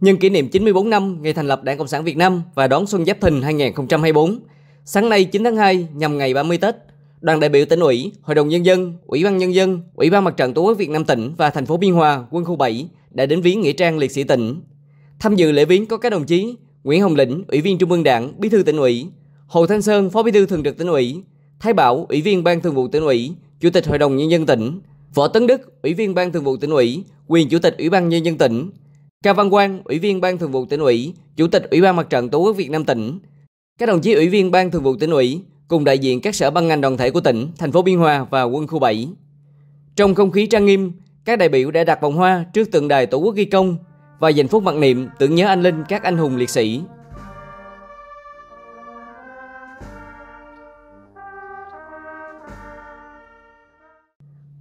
nhân kỷ niệm 94 năm ngày thành lập Đảng Cộng sản Việt Nam và đón xuân Giáp Thìn 2024. Sáng nay 9 tháng 2 nhằm ngày 30 Tết, đoàn đại biểu tỉnh ủy, Hội đồng nhân dân, Ủy ban nhân dân, Ủy ban Mặt trận Tổ quốc Việt Nam tỉnh và thành phố Biên Hòa, quân khu 7 đã đến viếng nghĩa trang liệt sĩ tỉnh. Tham dự lễ viếng có các đồng chí Nguyễn Hồng Lĩnh, Ủy viên Trung ương Đảng, Bí thư tỉnh ủy, Hồ Thanh Sơn, Phó Bí thư Thường trực tỉnh ủy, Thái Bảo, Ủy viên Ban Thường vụ tỉnh ủy, Chủ tịch Hội đồng nhân dân tỉnh, Võ Tấn Đức, Ủy viên Ban Thường vụ tỉnh ủy, quyền Chủ tịch Ủy ban nhân dân tỉnh, Cao Văn Quang, Ủy viên Ban Thường vụ Tỉnh ủy, Chủ tịch Ủy ban Mặt trận Tổ quốc Việt Nam tỉnh, các đồng chí Ủy viên Ban Thường vụ Tỉnh ủy cùng đại diện các sở ban ngành đoàn thể của tỉnh, thành phố Biên Hòa và quân khu 7. Trong không khí trang nghiêm, các đại biểu đã đặt vòng hoa trước tượng đài Tổ quốc ghi công và dành phút mặc niệm tưởng nhớ anh linh các anh hùng liệt sĩ.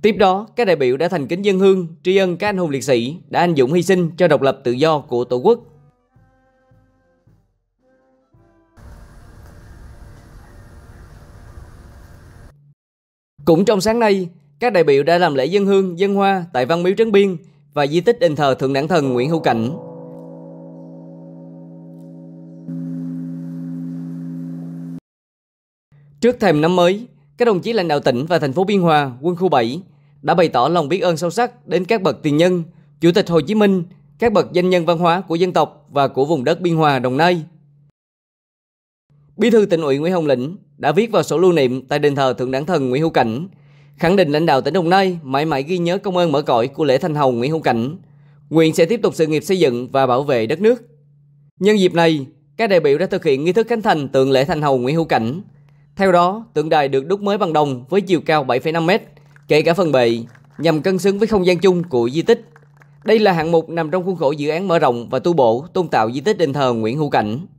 Tiếp đó, các đại biểu đã thành kính dân hương, tri ân các anh hùng liệt sĩ đã anh dũng hy sinh cho độc lập tự do của Tổ quốc. Cũng trong sáng nay, các đại biểu đã làm lễ dân hương, dân hoa tại Văn Miếu Trấn Biên và di tích đền thờ Thượng Đảng Thần Nguyễn Hữu Cảnh. Trước thềm năm mới, các đồng chí lãnh đạo tỉnh và thành phố Biên Hòa, quân khu 7 đã bày tỏ lòng biết ơn sâu sắc đến các bậc tiền nhân, Chủ tịch Hồ Chí Minh, các bậc danh nhân văn hóa của dân tộc và của vùng đất Biên Hòa, Đồng Nai. Bí thư tỉnh ủy Nguyễn Hồng Lĩnh đã viết vào sổ lưu niệm tại đền thờ Thượng Đảng Thần Nguyễn Hữu Cảnh, khẳng định lãnh đạo tỉnh Đồng Nai mãi mãi ghi nhớ công ơn mở cõi của lễ Thanh hầu Nguyễn Hữu Cảnh, nguyện sẽ tiếp tục sự nghiệp xây dựng và bảo vệ đất nước. Nhân dịp này, các đại biểu đã thực hiện nghi thức khánh thành tượng lễ Thanh hầu Nguyễn Hữu Cảnh, theo đó, tượng đài được đúc mới bằng đồng với chiều cao 7,5m, kể cả phần bệ, nhằm cân xứng với không gian chung của di tích. Đây là hạng mục nằm trong khuôn khổ dự án mở rộng và tu bổ tôn tạo di tích đền thờ Nguyễn Hữu Cảnh.